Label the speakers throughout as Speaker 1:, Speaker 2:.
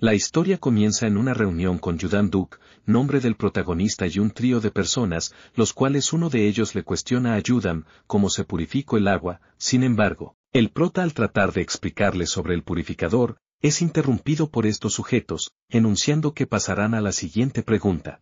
Speaker 1: La historia comienza en una reunión con Judan Duke, nombre del protagonista y un trío de personas, los cuales uno de ellos le cuestiona a Judan cómo se purificó el agua, sin embargo, el prota al tratar de explicarle sobre el purificador, es interrumpido por estos sujetos, enunciando que pasarán a la siguiente pregunta.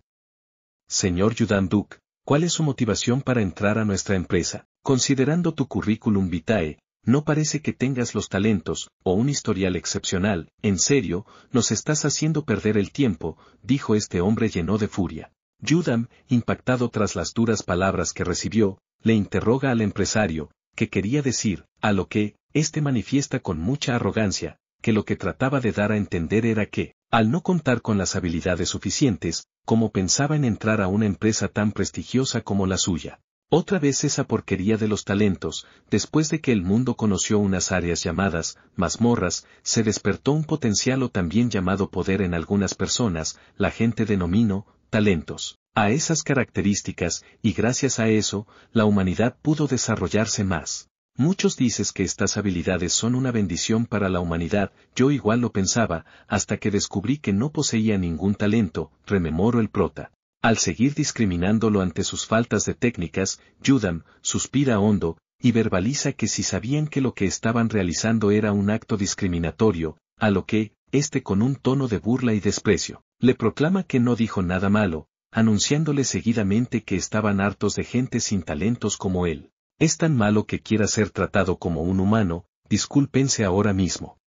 Speaker 1: Señor Judan Duke, ¿cuál es su motivación para entrar a nuestra empresa? Considerando tu currículum vitae, no parece que tengas los talentos, o un historial excepcional, en serio, nos estás haciendo perder el tiempo, dijo este hombre lleno de furia. Judam, impactado tras las duras palabras que recibió, le interroga al empresario, que quería decir, a lo que, este manifiesta con mucha arrogancia, que lo que trataba de dar a entender era que, al no contar con las habilidades suficientes, como pensaba en entrar a una empresa tan prestigiosa como la suya, otra vez esa porquería de los talentos, después de que el mundo conoció unas áreas llamadas mazmorras, se despertó un potencial o también llamado poder en algunas personas, la gente denomino, talentos. A esas características, y gracias a eso, la humanidad pudo desarrollarse más. Muchos dices que estas habilidades son una bendición para la humanidad, yo igual lo pensaba, hasta que descubrí que no poseía ningún talento, rememoro el prota. Al seguir discriminándolo ante sus faltas de técnicas, Judam suspira hondo, y verbaliza que si sabían que lo que estaban realizando era un acto discriminatorio, a lo que, este con un tono de burla y desprecio, le proclama que no dijo nada malo, anunciándole seguidamente que estaban hartos de gente sin talentos como él. Es tan malo que quiera ser tratado como un humano, discúlpense ahora mismo.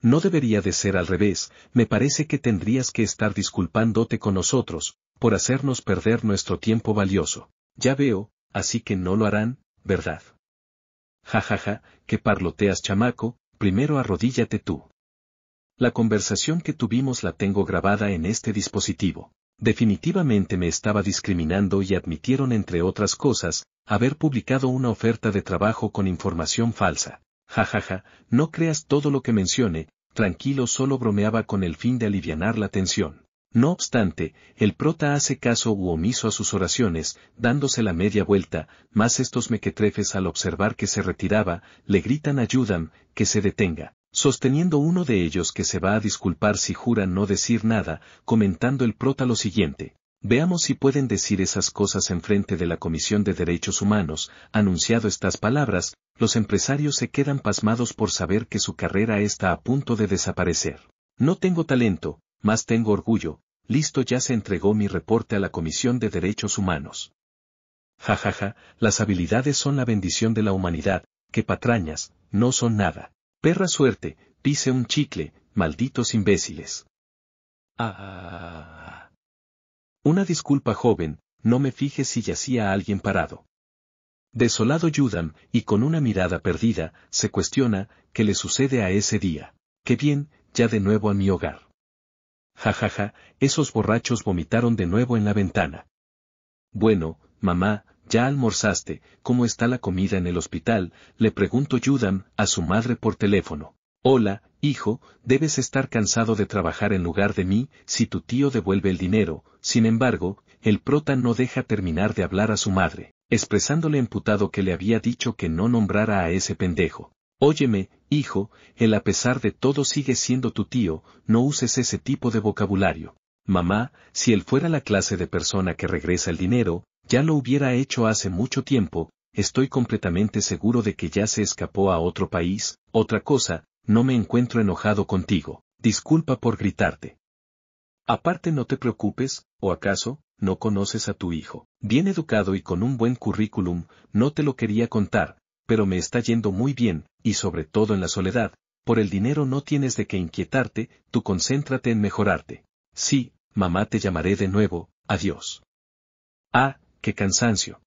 Speaker 1: No debería de ser al revés, me parece que tendrías que estar disculpándote con nosotros, por hacernos perder nuestro tiempo valioso. Ya veo, así que no lo harán, ¿verdad? Ja ja ja, que parloteas chamaco, primero arrodíllate tú. La conversación que tuvimos la tengo grabada en este dispositivo. Definitivamente me estaba discriminando y admitieron entre otras cosas, haber publicado una oferta de trabajo con información falsa. Ja ja ja, no creas todo lo que mencione, tranquilo solo bromeaba con el fin de alivianar la tensión. No obstante, el prota hace caso u omiso a sus oraciones, dándose la media vuelta, mas estos mequetrefes al observar que se retiraba, le gritan ayudan, que se detenga, sosteniendo uno de ellos que se va a disculpar si jura no decir nada, comentando el prota lo siguiente. Veamos si pueden decir esas cosas en frente de la Comisión de Derechos Humanos, anunciado estas palabras, los empresarios se quedan pasmados por saber que su carrera está a punto de desaparecer. No tengo talento, mas tengo orgullo, listo ya se entregó mi reporte a la Comisión de Derechos Humanos. Jajaja, ja, ja, las habilidades son la bendición de la humanidad, que patrañas, no son nada. Perra suerte, pise un chicle, malditos imbéciles. Ah. Una disculpa joven, no me fije si yacía alguien parado. Desolado Yudam, y con una mirada perdida, se cuestiona, ¿qué le sucede a ese día? Qué bien, ya de nuevo a mi hogar. Jajaja, ja, ja, esos borrachos vomitaron de nuevo en la ventana. Bueno, mamá, ya almorzaste, ¿cómo está la comida en el hospital? le preguntó Judam a su madre por teléfono. Hola, hijo, debes estar cansado de trabajar en lugar de mí, si tu tío devuelve el dinero, sin embargo, el prota no deja terminar de hablar a su madre, expresándole emputado que le había dicho que no nombrara a ese pendejo. Óyeme, hijo, él a pesar de todo sigue siendo tu tío, no uses ese tipo de vocabulario. Mamá, si él fuera la clase de persona que regresa el dinero, ya lo hubiera hecho hace mucho tiempo, estoy completamente seguro de que ya se escapó a otro país, otra cosa, no me encuentro enojado contigo, disculpa por gritarte. Aparte no te preocupes, o acaso, no conoces a tu hijo. Bien educado y con un buen currículum, no te lo quería contar, pero me está yendo muy bien, y sobre todo en la soledad, por el dinero no tienes de qué inquietarte, tú concéntrate en mejorarte. Sí, mamá te llamaré de nuevo, adiós. Ah, qué cansancio.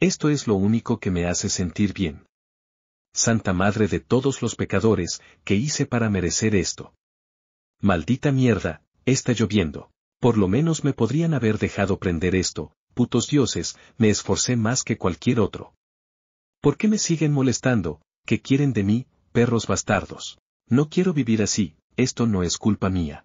Speaker 1: Esto es lo único que me hace sentir bien. Santa Madre de todos los pecadores, qué hice para merecer esto? Maldita mierda, está lloviendo. Por lo menos me podrían haber dejado prender esto, putos dioses, me esforcé más que cualquier otro. ¿Por qué me siguen molestando, ¿Qué quieren de mí, perros bastardos? No quiero vivir así, esto no es culpa mía.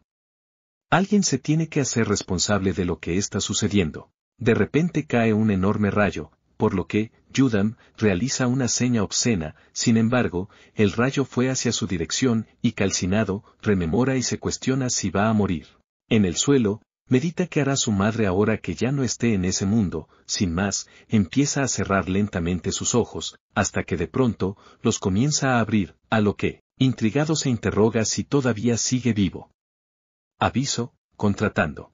Speaker 1: Alguien se tiene que hacer responsable de lo que está sucediendo. De repente cae un enorme rayo, por lo que, Judam, realiza una seña obscena, sin embargo, el rayo fue hacia su dirección, y calcinado, rememora y se cuestiona si va a morir. En el suelo, Medita qué hará su madre ahora que ya no esté en ese mundo, sin más, empieza a cerrar lentamente sus ojos, hasta que de pronto, los comienza a abrir, a lo que, intrigado se interroga si todavía sigue vivo. Aviso, contratando.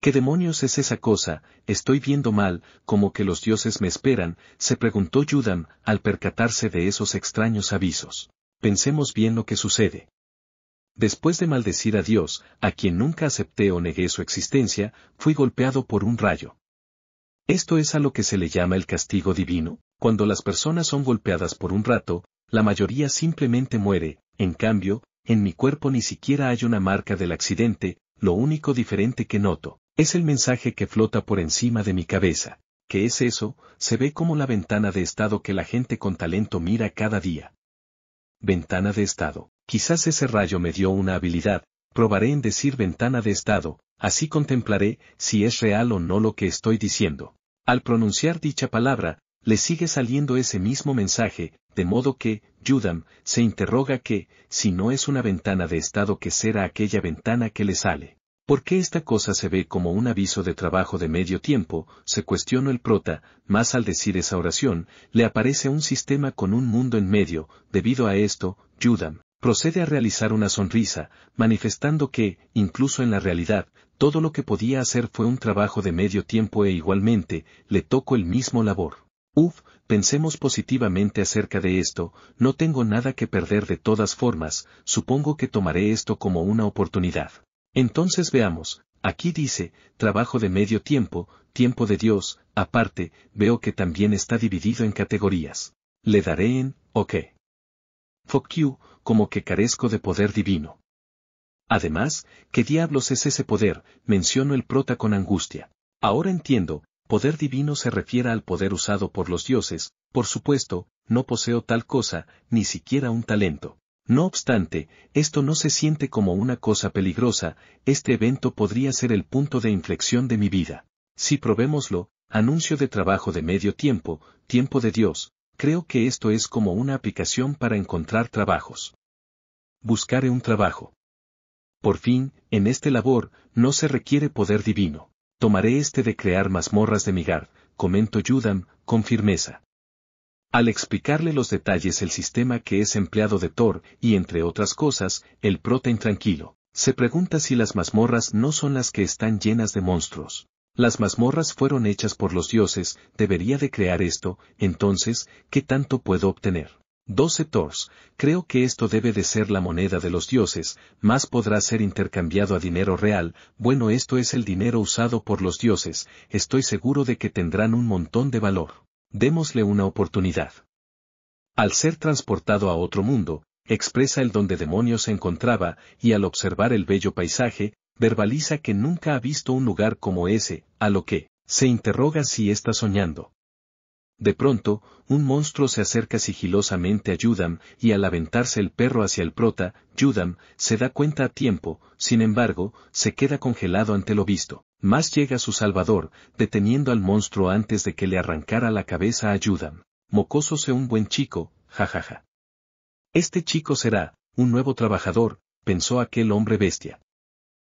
Speaker 1: ¿Qué demonios es esa cosa? Estoy viendo mal, como que los dioses me esperan, se preguntó Judan, al percatarse de esos extraños avisos. Pensemos bien lo que sucede. Después de maldecir a Dios, a quien nunca acepté o negué su existencia, fui golpeado por un rayo. Esto es a lo que se le llama el castigo divino, cuando las personas son golpeadas por un rato, la mayoría simplemente muere, en cambio, en mi cuerpo ni siquiera hay una marca del accidente, lo único diferente que noto, es el mensaje que flota por encima de mi cabeza. que es eso? Se ve como la ventana de estado que la gente con talento mira cada día ventana de estado. Quizás ese rayo me dio una habilidad, probaré en decir ventana de estado, así contemplaré si es real o no lo que estoy diciendo. Al pronunciar dicha palabra, le sigue saliendo ese mismo mensaje, de modo que, Judam, se interroga que, si no es una ventana de estado que será aquella ventana que le sale. ¿Por qué esta cosa se ve como un aviso de trabajo de medio tiempo? Se cuestionó el prota, más al decir esa oración, le aparece un sistema con un mundo en medio, debido a esto, Judam procede a realizar una sonrisa, manifestando que, incluso en la realidad, todo lo que podía hacer fue un trabajo de medio tiempo e igualmente, le tocó el mismo labor. Uf, pensemos positivamente acerca de esto, no tengo nada que perder de todas formas, supongo que tomaré esto como una oportunidad. Entonces veamos, aquí dice, trabajo de medio tiempo, tiempo de Dios, aparte, veo que también está dividido en categorías. Le daré en, o qué. Fuck you, como que carezco de poder divino. Además, ¿qué diablos es ese poder? Menciono el prota con angustia. Ahora entiendo, poder divino se refiere al poder usado por los dioses, por supuesto, no poseo tal cosa, ni siquiera un talento. No obstante, esto no se siente como una cosa peligrosa, este evento podría ser el punto de inflexión de mi vida. Si probémoslo, anuncio de trabajo de medio tiempo, tiempo de Dios, creo que esto es como una aplicación para encontrar trabajos. Buscaré un trabajo. Por fin, en este labor, no se requiere poder divino. Tomaré este de crear mazmorras de migar, comento Judam, con firmeza al explicarle los detalles el sistema que es empleado de Thor y entre otras cosas, el prota tranquilo, Se pregunta si las mazmorras no son las que están llenas de monstruos. Las mazmorras fueron hechas por los dioses, debería de crear esto, entonces, ¿qué tanto puedo obtener? 12 Thors, creo que esto debe de ser la moneda de los dioses, más podrá ser intercambiado a dinero real, bueno esto es el dinero usado por los dioses, estoy seguro de que tendrán un montón de valor démosle una oportunidad. Al ser transportado a otro mundo, expresa el donde demonio se encontraba, y al observar el bello paisaje, verbaliza que nunca ha visto un lugar como ese, a lo que, se interroga si está soñando. De pronto, un monstruo se acerca sigilosamente a Yudam, y al aventarse el perro hacia el prota, Yudam se da cuenta a tiempo, sin embargo, se queda congelado ante lo visto. Más llega su salvador, deteniendo al monstruo antes de que le arrancara la cabeza a Yudam. Mocoso un buen chico, jajaja. Este chico será, un nuevo trabajador, pensó aquel hombre bestia.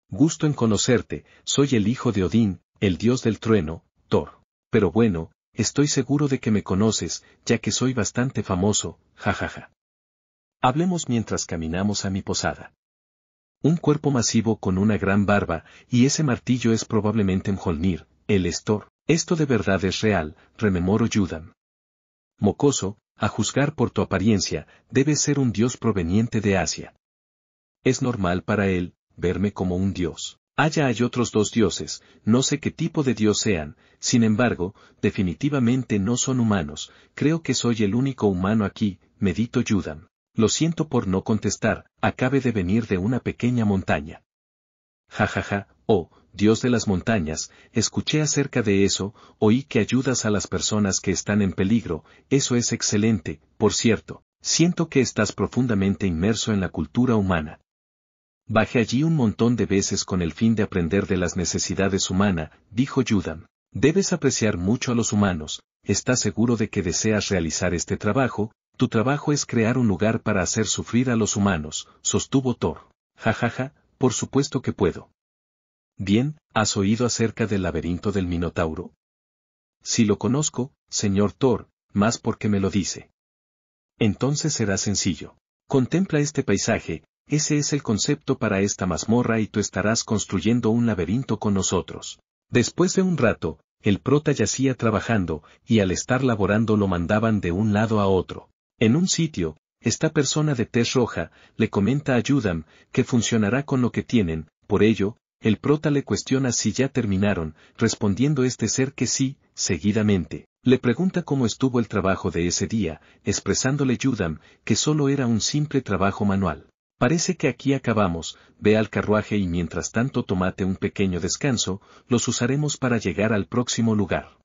Speaker 1: Gusto en conocerte, soy el hijo de Odín, el dios del trueno, Thor. Pero bueno, estoy seguro de que me conoces, ya que soy bastante famoso, jajaja. Hablemos mientras caminamos a mi posada. Un cuerpo masivo con una gran barba, y ese martillo es probablemente Mjolnir, el Estor. Esto de verdad es real, rememoro Yudam. Mocoso, a juzgar por tu apariencia, debes ser un dios proveniente de Asia. Es normal para él, verme como un dios. Allá hay otros dos dioses, no sé qué tipo de dios sean, sin embargo, definitivamente no son humanos, creo que soy el único humano aquí, medito Yudam. Lo siento por no contestar, acabe de venir de una pequeña montaña. Jajaja, ja, ja, oh, dios de las montañas, escuché acerca de eso, oí que ayudas a las personas que están en peligro, eso es excelente, por cierto, siento que estás profundamente inmerso en la cultura humana. Bajé allí un montón de veces con el fin de aprender de las necesidades humanas, dijo Judan. Debes apreciar mucho a los humanos, estás seguro de que deseas realizar este trabajo, tu trabajo es crear un lugar para hacer sufrir a los humanos, sostuvo Thor. Jajaja, ja, ja, por supuesto que puedo. Bien, ¿has oído acerca del laberinto del Minotauro? Si lo conozco, señor Thor, más porque me lo dice. Entonces será sencillo. Contempla este paisaje, ese es el concepto para esta mazmorra y tú estarás construyendo un laberinto con nosotros. Después de un rato, el prota yacía trabajando, y al estar laborando lo mandaban de un lado a otro. En un sitio, esta persona de tez roja, le comenta a Judam que funcionará con lo que tienen, por ello, el prota le cuestiona si ya terminaron, respondiendo este ser que sí, seguidamente. Le pregunta cómo estuvo el trabajo de ese día, expresándole Judam que solo era un simple trabajo manual. Parece que aquí acabamos, ve al carruaje y mientras tanto tomate un pequeño descanso, los usaremos para llegar al próximo lugar.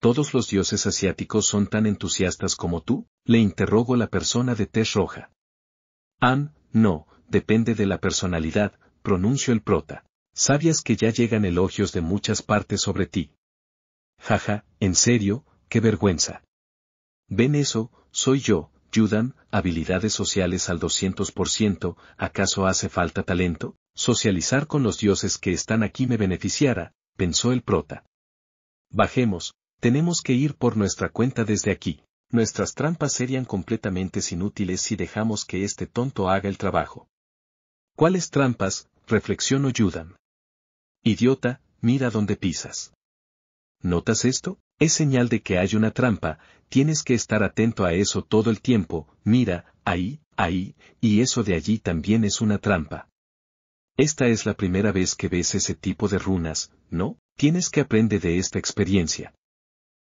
Speaker 1: ¿Todos los dioses asiáticos son tan entusiastas como tú? le interrogo la persona de tez roja. An, no, depende de la personalidad, pronuncio el prota. «¿Sabias que ya llegan elogios de muchas partes sobre ti. Jaja, en serio, qué vergüenza. Ven eso, soy yo, Yudan, habilidades sociales al 200%, ¿acaso hace falta talento? Socializar con los dioses que están aquí me beneficiará, pensó el prota. Bajemos, tenemos que ir por nuestra cuenta desde aquí. Nuestras trampas serían completamente inútiles si dejamos que este tonto haga el trabajo. ¿Cuáles trampas? reflexionó Judam. Idiota, mira dónde pisas. ¿Notas esto? Es señal de que hay una trampa, tienes que estar atento a eso todo el tiempo, mira, ahí, ahí, y eso de allí también es una trampa. Esta es la primera vez que ves ese tipo de runas, ¿no? Tienes que aprender de esta experiencia.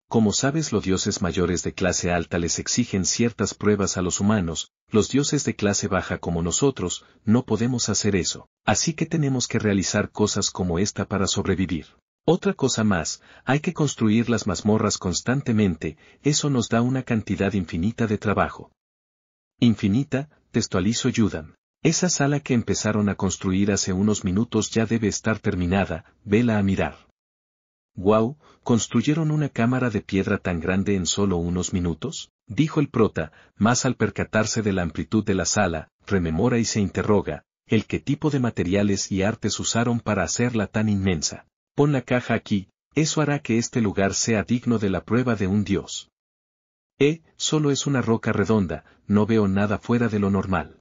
Speaker 1: Como sabes, los dioses mayores de clase alta les exigen ciertas pruebas a los humanos, los dioses de clase baja como nosotros, no podemos hacer eso, así que tenemos que realizar cosas como esta para sobrevivir. Otra cosa más, hay que construir las mazmorras constantemente, eso nos da una cantidad infinita de trabajo. Infinita, textualizo Judan. Esa sala que empezaron a construir hace unos minutos ya debe estar terminada, vela a mirar. Wow, ¿construyeron una cámara de piedra tan grande en solo unos minutos? Dijo el prota, más al percatarse de la amplitud de la sala, rememora y se interroga, el qué tipo de materiales y artes usaron para hacerla tan inmensa. Pon la caja aquí, eso hará que este lugar sea digno de la prueba de un dios. Eh, solo es una roca redonda, no veo nada fuera de lo normal.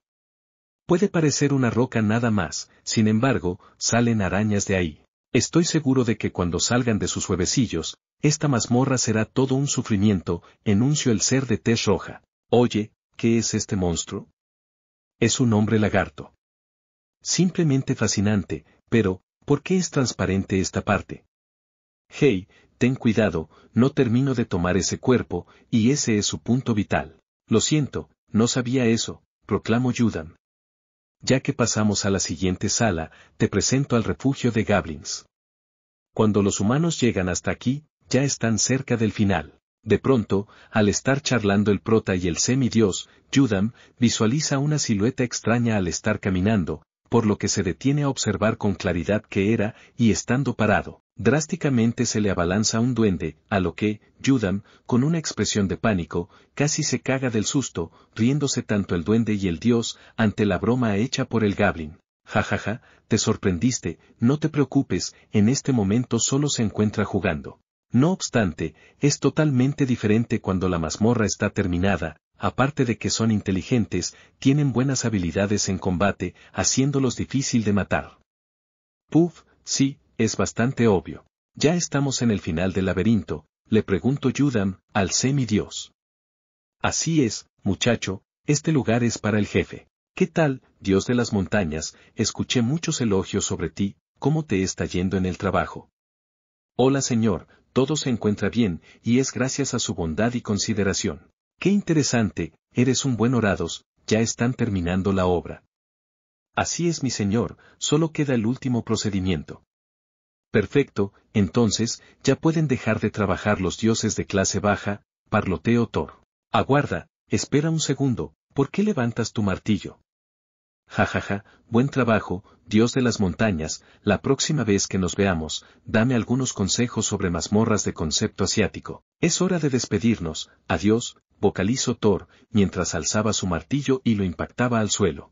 Speaker 1: Puede parecer una roca nada más, sin embargo, salen arañas de ahí. Estoy seguro de que cuando salgan de sus huevecillos, esta mazmorra será todo un sufrimiento, enuncio el ser de tez roja. Oye, ¿qué es este monstruo? Es un hombre lagarto. Simplemente fascinante, pero, ¿Por qué es transparente esta parte? Hey, ten cuidado, no termino de tomar ese cuerpo, y ese es su punto vital. Lo siento, no sabía eso, proclamo Judam. Ya que pasamos a la siguiente sala, te presento al refugio de Gablins. Cuando los humanos llegan hasta aquí, ya están cerca del final. De pronto, al estar charlando el prota y el semidios, Judam, visualiza una silueta extraña al estar caminando, por lo que se detiene a observar con claridad que era, y estando parado, drásticamente se le abalanza un duende, a lo que, Judam, con una expresión de pánico, casi se caga del susto, riéndose tanto el duende y el dios, ante la broma hecha por el Gablin. Jajaja, ja, ja, te sorprendiste, no te preocupes, en este momento solo se encuentra jugando. No obstante, es totalmente diferente cuando la mazmorra está terminada, aparte de que son inteligentes, tienen buenas habilidades en combate, haciéndolos difícil de matar. Puf, sí, es bastante obvio. Ya estamos en el final del laberinto, le pregunto Yudam, al Dios. Así es, muchacho, este lugar es para el jefe. ¿Qué tal, dios de las montañas? Escuché muchos elogios sobre ti, ¿cómo te está yendo en el trabajo? Hola señor, todo se encuentra bien, y es gracias a su bondad y consideración. Qué interesante, eres un buen orados, ya están terminando la obra. Así es mi señor, solo queda el último procedimiento. Perfecto, entonces, ya pueden dejar de trabajar los dioses de clase baja, parloteo Thor. Aguarda, espera un segundo, ¿por qué levantas tu martillo? Jajaja, ja, ja, buen trabajo, Dios de las montañas, la próxima vez que nos veamos, dame algunos consejos sobre mazmorras de concepto asiático. Es hora de despedirnos, adiós, vocalizó Thor, mientras alzaba su martillo y lo impactaba al suelo.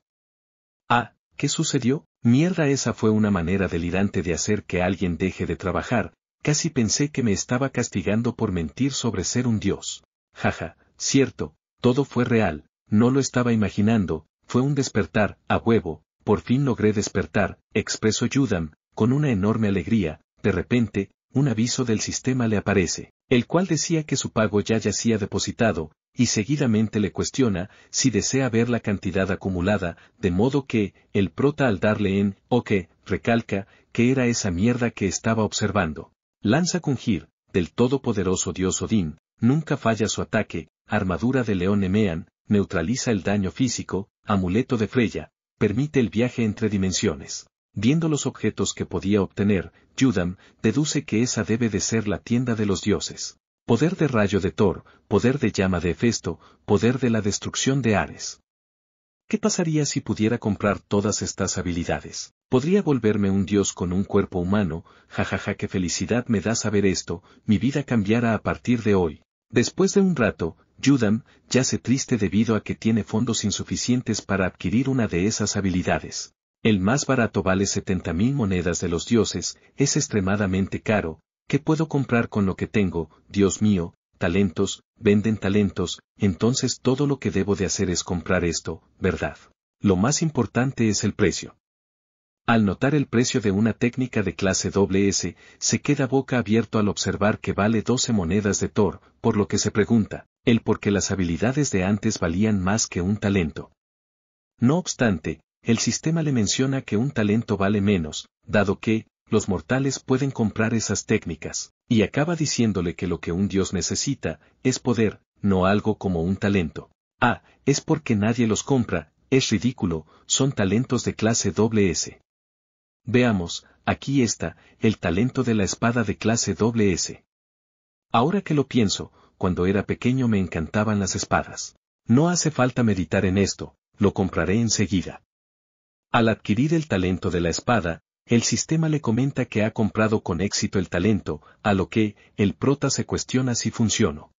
Speaker 1: Ah, ¿qué sucedió? Mierda, esa fue una manera delirante de hacer que alguien deje de trabajar, casi pensé que me estaba castigando por mentir sobre ser un dios. Jaja, cierto, todo fue real, no lo estaba imaginando, fue un despertar, a huevo, por fin logré despertar, expresó Judam, con una enorme alegría, de repente, un aviso del sistema le aparece, el cual decía que su pago ya yacía depositado, y seguidamente le cuestiona si desea ver la cantidad acumulada, de modo que, el prota al darle en, o que, recalca, que era esa mierda que estaba observando. Lanza Cungir del todopoderoso dios Odín, nunca falla su ataque, armadura de león Emean, neutraliza el daño físico, amuleto de Freya, permite el viaje entre dimensiones. Viendo los objetos que podía obtener, Judam deduce que esa debe de ser la tienda de los dioses. Poder de rayo de Thor, poder de llama de Hefesto, poder de la destrucción de Ares. ¿Qué pasaría si pudiera comprar todas estas habilidades? Podría volverme un dios con un cuerpo humano, jajaja ja, ja, qué felicidad me da saber esto, mi vida cambiará a partir de hoy. Después de un rato, ya se triste debido a que tiene fondos insuficientes para adquirir una de esas habilidades. El más barato vale 70.000 monedas de los dioses, es extremadamente caro, ¿qué puedo comprar con lo que tengo, Dios mío? Talentos, venden talentos, entonces todo lo que debo de hacer es comprar esto, ¿verdad? Lo más importante es el precio. Al notar el precio de una técnica de clase S, se queda boca abierto al observar que vale 12 monedas de Thor, por lo que se pregunta, el por qué las habilidades de antes valían más que un talento. No obstante, el sistema le menciona que un talento vale menos, dado que, los mortales pueden comprar esas técnicas, y acaba diciéndole que lo que un dios necesita, es poder, no algo como un talento. Ah, es porque nadie los compra, es ridículo, son talentos de clase doble S. Veamos, aquí está, el talento de la espada de clase doble S. Ahora que lo pienso, cuando era pequeño me encantaban las espadas. No hace falta meditar en esto, lo compraré enseguida. Al adquirir el talento de la espada, el sistema le comenta que ha comprado con éxito el talento, a lo que, el prota se cuestiona si funcionó.